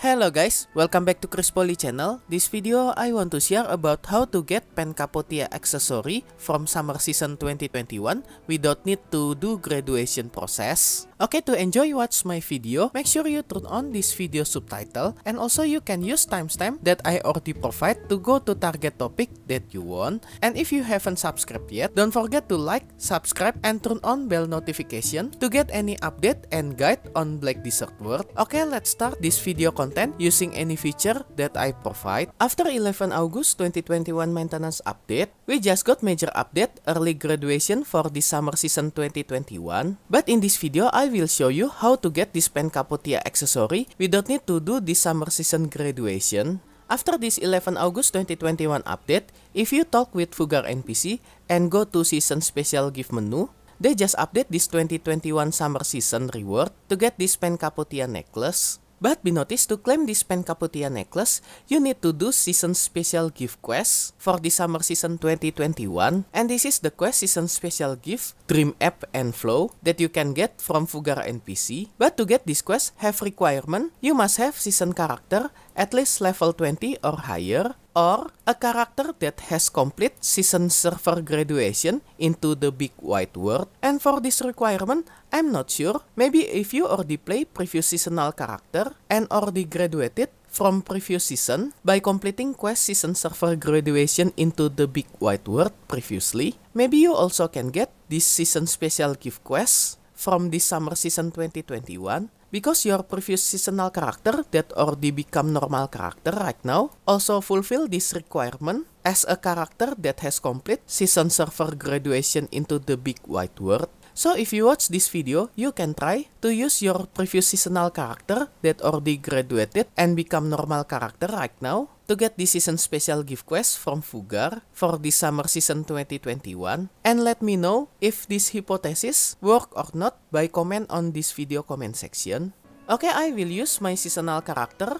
Hello guys, welcome back to Chris Poly channel. This video I want to share about how to get Pen Capotia accessory from summer season 2021 without need to do graduation process. Okay, to enjoy watch my video, make sure you turn on this video subtitle and also you can use timestamp that I already provide to go to target topic that you want. And if you haven't subscribed yet, don't forget to like, subscribe, and turn on bell notification to get any update and guide on Black Desert World. Okay, let's start this video content content using any feature that I provide. After 11 August 2021 maintenance update, we just got major update early graduation for the summer season 2021. But in this video, I will show you how to get this pen Capotia accessory without need to do the summer season graduation. After this 11 August 2021 update, if you talk with Fugar NPC and go to season special gift menu, they just update this 2021 summer season reward to get this Pen Capotia necklace. But be noticed to claim this Pencaputia necklace, you need to do season special gift quest for the summer season 2021. And this is the quest season special gift, Dream App and Flow, that you can get from Fugara NPC. But to get this quest, have requirement, you must have season character at least level 20 or higher, or a character that has complete season server graduation into the big wide world. And for this requirement, I'm not sure, maybe if you already play previous seasonal character and already graduated from previous season by completing quest season server graduation into the big wide world previously, maybe you also can get this season special gift quest from this summer season 2021 because your previous seasonal character that already become normal character right now also fulfill this requirement as a character that has complete season server graduation into the big white world So if you watch this video, you can try to use your previous seasonal character that already graduated and become normal character right now to get this season special gift quest from Fugar for this summer season 2021 and let me know if this hypothesis work or not by comment on this video comment section. Okay, I will use my seasonal character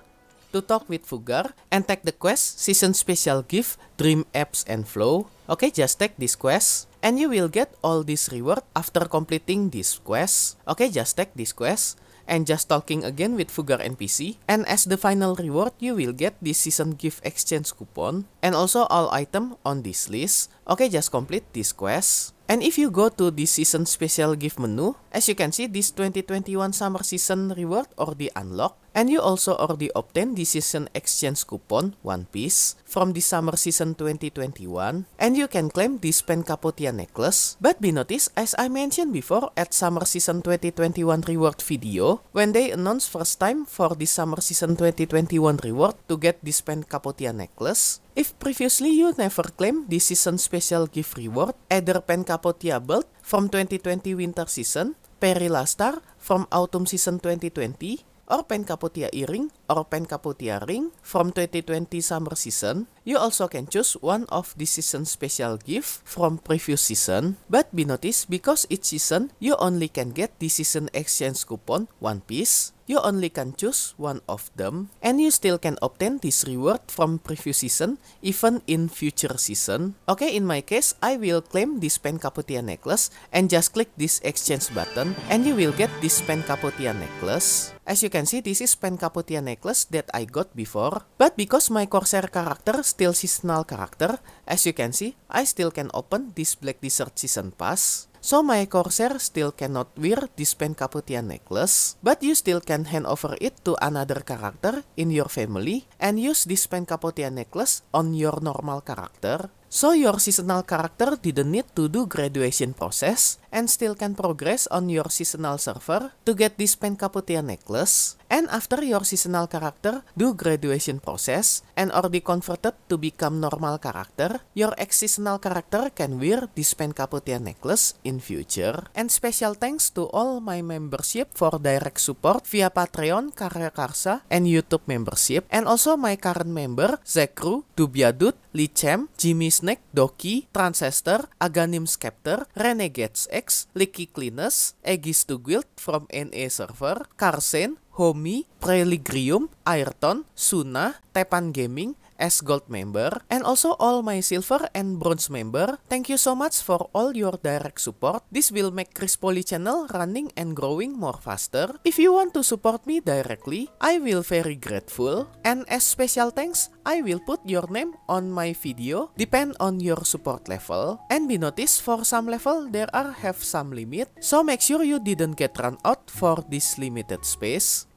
to talk with Fugar and take the quest season special gift Dream Apps and Flow. Okay, just take this quest. and you will get all this reward after completing this quest. Okay, just take this quest and just talking again with Fugar NPC. And as the final reward, you will get this season gift exchange coupon and also all item on this list. Okay, just complete this quest. And if you go to the season special gift menu, as you can see this 2021 summer season reward or the unlock, and you also already obtain the season exchange coupon, one piece, from the summer season 2021, and you can claim this Pen Capotia necklace. But be noticed, as I mentioned before at summer season 2021 reward video, when they announced first time for the summer season 2021 reward to get this Pen Capotia necklace, If previously you never claim this season special gift reward, either Pen Capotia Belt from 2020 winter season, Perry Lastar from autumn season 2020, or Pen Capotia Earring or Pen Capotia ring from 2020 summer season, you also can choose one of the season special gift from previous season. But be noticed, because each season, you only can get the season exchange coupon one piece, you only can choose one of them, and you still can obtain this reward from previous season, even in future season. Okay, in my case, I will claim this Pen Capotia necklace, and just click this exchange button, and you will get this Pen Capotia necklace. As you can see, this is Pen Capotia necklace necklace that I got before, but because my Corsair character still seasonal character, as you can see, I still can open this Black Desert Season Pass. So my Corsair still cannot wear this Pencaputia necklace, but you still can hand over it to another character in your family and use this Pencaputia necklace on your normal character. So your seasonal character didn't need to do graduation process and still can progress on your seasonal server to get this Pencaputia necklace and after your seasonal character do graduation process and or be converted to become normal character, your ex-seasonal character can wear this Pencaputia necklace in future. And special thanks to all my membership for direct support via Patreon, Karya Karsa, and YouTube membership, and also my current member, Zekru, Dubiadut, Lee Lichem, Jimmy Snake, Doki, Transcester, Aganim Scepter, Renegades X, Licky Cleaners, Aegis to Guild from NA Server, Karsen, Homi, Preligrium, Ayrton, Suna, Tepan Gaming, as gold member and also all my silver and bronze member. Thank you so much for all your direct support. This will make Chris Poly channel running and growing more faster. If you want to support me directly, I will very grateful. And as special thanks, I will put your name on my video depend on your support level. And be noticed for some level there are have some limit, so make sure you didn't get run out for this limited space.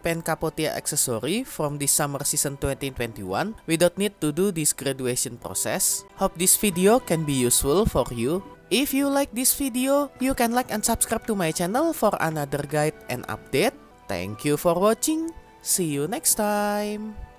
Pen Capotia accessory from this summer season 2021 without need to do this graduation process. Hope this video can be useful for you. If you like this video, you can like and subscribe to my channel for another guide and update. Thank you for watching. See you next time.